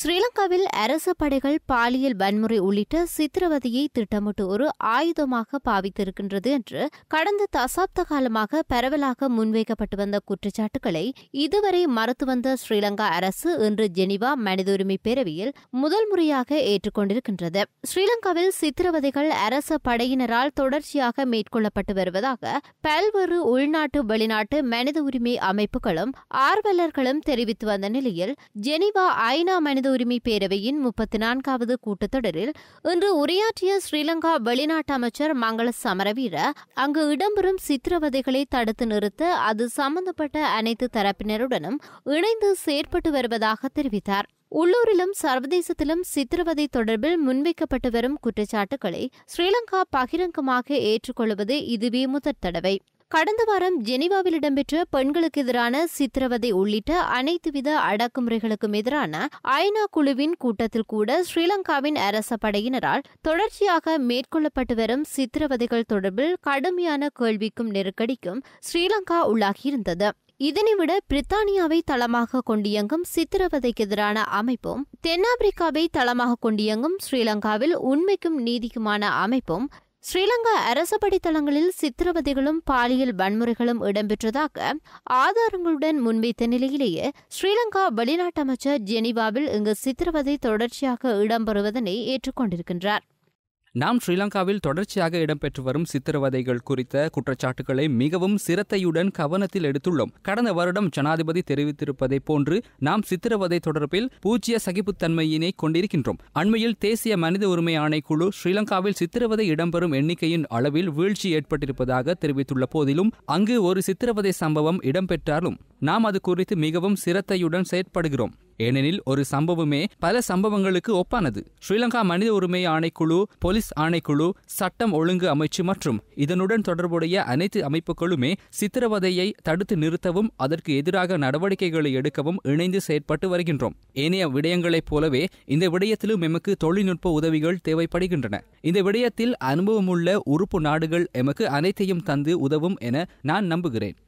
ஸ்ரீலங்காவில் அரச படைகள் பாலியல் வன்முறை உள்ளிட்ட சித்திரவதையை திட்டமிட்டு ஒரு ஆயுதமாக பாவித்திருக்கின்றது என்று கடந்த தசாப்த காலமாக பரவலாக முன்வைக்கப்பட்டு வந்த குற்றச்சாட்டுகளை இதுவரை மறுத்து வந்த ஸ்ரீலங்கா அரசு இன்று ஜெனிவா மனித உரிமை பேரவையில் முதல் முறையாக ஏற்றுக்கொண்டிருக்கின்றது ஸ்ரீலங்காவில் சித்திரவதைகள் அரச படையினரால் தொடர்ச்சியாக மேற்கொள்ளப்பட்டு வருவதாக பல்வேறு உள்நாட்டு வெளிநாட்டு மனித உரிமை அமைப்புகளும் ஆர்வலர்களும் தெரிவித்து வந்த நிலையில் ஜெனிவா ஐநா மனித மனித உரிமை பேரவையின் முப்பத்தி நான்காவது கூட்டத்தொடரில் இன்று உரையாற்றிய ஸ்ரீலங்கா வெளிநாட்டு அமைச்சர் மங்கள சமரவீர அங்கு இடம்பெறும் சித்திரவதைகளை தடுத்து நிறுத்த அது சம்பந்தப்பட்ட அனைத்து தரப்பினருடனும் இணைந்து செயற்பட்டு வருவதாக தெரிவித்தார் உள்ளூரிலும் சர்வதேசத்திலும் சித்திரவதை தொடர்பில் முன்வைக்கப்பட்டு வரும் குற்றச்சாட்டுகளை ஸ்ரீலங்கா பகிரங்கமாக ஏற்றுக்கொள்வது இதுவே முதற் தடவை கடந்த வாரம் ஜெனிவாவில் இடம்பெற்ற பெண்களுக்கு எதிரான சித்திரவதை உள்ளிட்ட அனைத்து வித அடக்குமுறைகளுக்கும் எதிரான ஐநா குழுவின் கூட்டத்தில் கூட ஸ்ரீலங்காவின் அரச படையினரால் தொடர்ச்சியாக மேற்கொள்ளப்பட்டு வரும் சித்திரவதைகள் தொடர்பில் கடுமையான கேள்விக்கும் நெருக்கடிக்கும் ஸ்ரீலங்கா உள்ளாகியிருந்தது இதனைவிட பிரித்தானியாவை தளமாக கொண்டியங்கும் சித்திரவதைக்கு எதிரான அமைப்பும் தென்னாப்பிரிக்காவை தளமாக கொண்டியங்கும் ஸ்ரீலங்காவில் உண்மைக்கும் நீதிக்குமான அமைப்பும் ஸ்ரீலங்கா அரச தளங்களில் சித்திரவதைகளும் பாலியல் வன்முறைகளும் இடம்பெற்றதாக ஆதாரங்களுடன் முன்வைத்த நிலையிலேயே ஸ்ரீலங்கா வெளிநாட்டு அமைச்சர் ஜெனிவாவில் இங்கு சித்திரவதை தொடர்ச்சியாக இடம்பெறுவதனை ஏற்றுக்கொண்டிருக்கின்றார் நாம் ஸ்ரீலங்காவில் தொடர்ச்சியாக இடம்பெற்று வரும் சித்திரவதைகள் குறித்த குற்றச்சாட்டுகளை மிகவும் சிரத்தையுடன் கவனத்தில் எடுத்துள்ளோம் கடந்த வருடம் ஜனாதிபதி தெரிவித்திருப்பதை போன்று நாம் சித்திரவதை தொடர்பில் பூஜ்ய சகிப்புத்தன்மையினை கொண்டிருக்கின்றோம் அண்மையில் தேசிய மனித உரிமை ஆணைக்குழு ஸ்ரீலங்காவில் சித்திரவதை இடம்பெறும் எண்ணிக்கையின் அளவில் வீழ்ச்சி ஏற்பட்டிருப்பதாக தெரிவித்துள்ள போதிலும் அங்கு ஒரு சித்திரவதை சம்பவம் இடம்பெற்றாலும் நாம் அது குறித்து மிகவும் சிரத்தையுடன் செயற்படுகிறோம் ஏனெனில் ஒரு சம்பவமே பல சம்பவங்களுக்கு ஒப்பானது ஸ்ரீலங்கா மனித உரிமை ஆணைக்குழு போலீஸ் ஆணைக்குழு சட்டம் ஒழுங்கு அமைச்சு மற்றும் இதனுடன் தொடர்புடைய அனைத்து அமைப்புகளுமே சித்திரவதையை தடுத்து நிறுத்தவும் அதற்கு எதிராக நடவடிக்கைகளை எடுக்கவும் இணைந்து செயற்பட்டு வருகின்றோம் ஏனைய விடயங்களைப் போலவே இந்த விடயத்திலும் எமக்கு தொழில்நுட்ப உதவிகள் தேவைப்படுகின்றன இந்த விடயத்தில் அனுபவமுள்ள உறுப்பு நாடுகள் எமக்கு அனைத்தையும் தந்து உதவும் என நான் நம்புகிறேன்